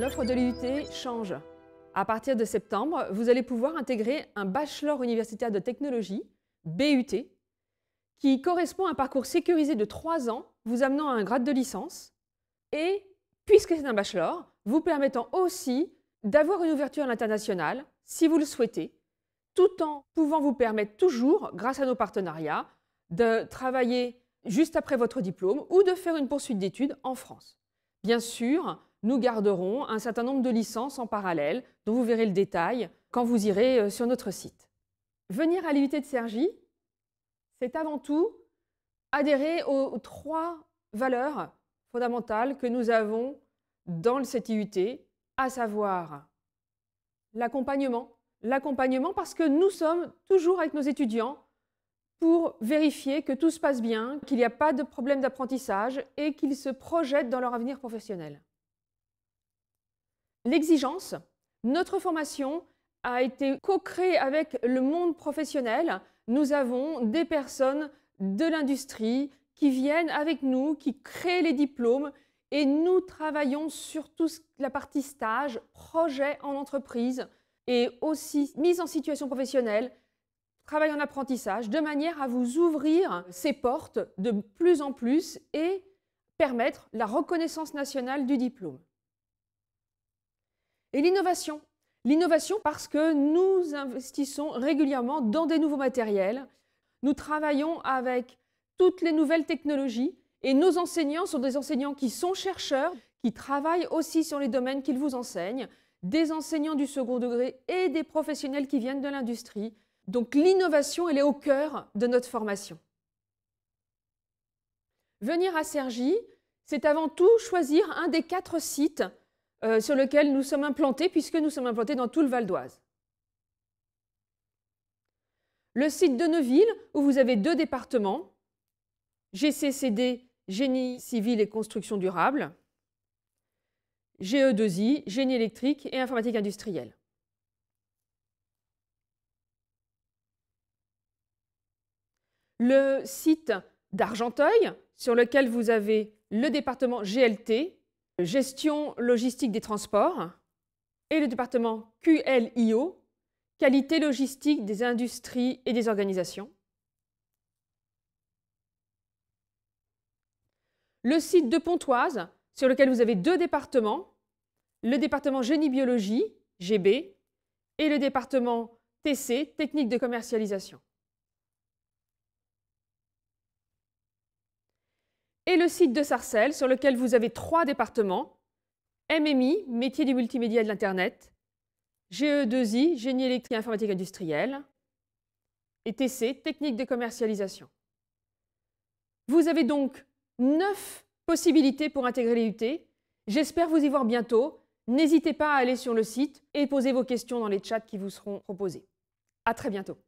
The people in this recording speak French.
L'offre de l'UT change. À partir de septembre, vous allez pouvoir intégrer un bachelor universitaire de technologie, BUT, qui correspond à un parcours sécurisé de trois ans, vous amenant à un grade de licence, et, puisque c'est un bachelor, vous permettant aussi d'avoir une ouverture à l'international, si vous le souhaitez, tout en pouvant vous permettre toujours, grâce à nos partenariats, de travailler juste après votre diplôme ou de faire une poursuite d'études en France. Bien sûr, nous garderons un certain nombre de licences en parallèle, dont vous verrez le détail quand vous irez euh, sur notre site. Venir à l'IUT de Sergy, c'est avant tout adhérer aux trois valeurs fondamentales que nous avons dans cette IUT, à savoir l'accompagnement. L'accompagnement parce que nous sommes toujours avec nos étudiants pour vérifier que tout se passe bien, qu'il n'y a pas de problème d'apprentissage et qu'ils se projettent dans leur avenir professionnel l'exigence. Notre formation a été co-créée avec le monde professionnel. Nous avons des personnes de l'industrie qui viennent avec nous, qui créent les diplômes et nous travaillons sur toute la partie stage, projet en entreprise et aussi mise en situation professionnelle, travail en apprentissage, de manière à vous ouvrir ces portes de plus en plus et permettre la reconnaissance nationale du diplôme. Et l'innovation. L'innovation parce que nous investissons régulièrement dans des nouveaux matériels. Nous travaillons avec toutes les nouvelles technologies et nos enseignants sont des enseignants qui sont chercheurs, qui travaillent aussi sur les domaines qu'ils vous enseignent, des enseignants du second degré et des professionnels qui viennent de l'industrie. Donc l'innovation, elle est au cœur de notre formation. Venir à Cergy, c'est avant tout choisir un des quatre sites euh, sur lequel nous sommes implantés, puisque nous sommes implantés dans tout le Val d'Oise. Le site de Neuville, où vous avez deux départements, GCCD, Génie civil et construction durable, GE2I, Génie électrique et informatique industrielle. Le site d'Argenteuil, sur lequel vous avez le département GLT, gestion logistique des transports, et le département QLIO, qualité logistique des industries et des organisations. Le site de Pontoise, sur lequel vous avez deux départements, le département génie biologie, GB, et le département TC, technique de commercialisation. et le site de Sarcelles sur lequel vous avez trois départements, MMI, métier du multimédia et de l'Internet, GE2I, génie électrique et informatique industrielle, et TC, technique de commercialisation. Vous avez donc neuf possibilités pour intégrer les UT. J'espère vous y voir bientôt. N'hésitez pas à aller sur le site et poser vos questions dans les chats qui vous seront proposés. À très bientôt.